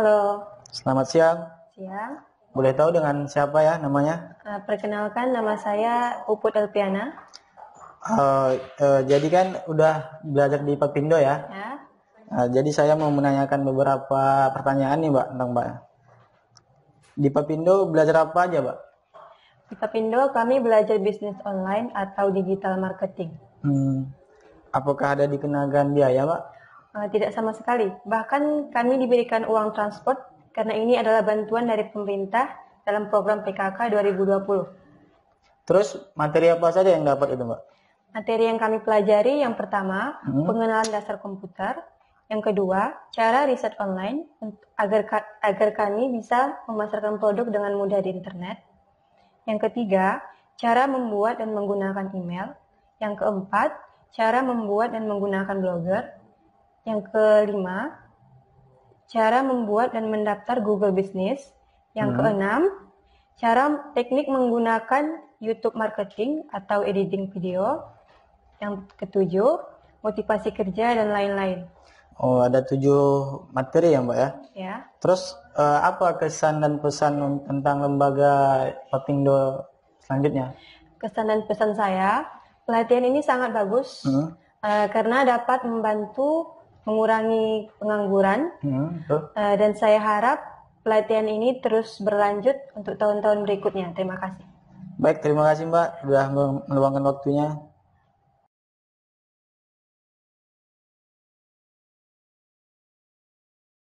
Halo. Selamat siang. Siang. Boleh tahu dengan siapa ya namanya? Uh, perkenalkan nama saya Uput Elpiana. Uh, uh, jadi kan udah belajar di Papindo ya? Ya. Uh, jadi saya mau menanyakan beberapa pertanyaan nih, Mbak, tentang Mbak. Di Papindo belajar apa aja, Mbak? Di Papindo kami belajar bisnis online atau digital marketing. Hmm. Apakah ada dikenakan biaya, Mbak? Eh, tidak sama sekali. Bahkan kami diberikan uang transport karena ini adalah bantuan dari pemerintah dalam program PKK 2020. Terus materi apa saja yang dapat itu, Mbak? Materi yang kami pelajari yang pertama, hmm. pengenalan dasar komputer, yang kedua, cara riset online agar agar kami bisa memasarkan produk dengan mudah di internet. Yang ketiga, cara membuat dan menggunakan email. Yang keempat, cara membuat dan menggunakan blogger. Yang kelima, cara membuat dan mendaftar Google Business. Yang hmm. keenam, cara teknik menggunakan YouTube marketing atau editing video. Yang ketujuh, motivasi kerja dan lain-lain. Oh, ada tujuh materi ya, Mbak ya? Ya. Terus uh, apa kesan dan pesan tentang lembaga Papindo selanjutnya? Kesan dan pesan saya, pelatihan ini sangat bagus hmm. uh, karena dapat membantu mengurangi pengangguran hmm, uh, dan saya harap pelatihan ini terus berlanjut untuk tahun-tahun berikutnya. Terima kasih. Baik, terima kasih Mbak sudah meluangkan waktunya.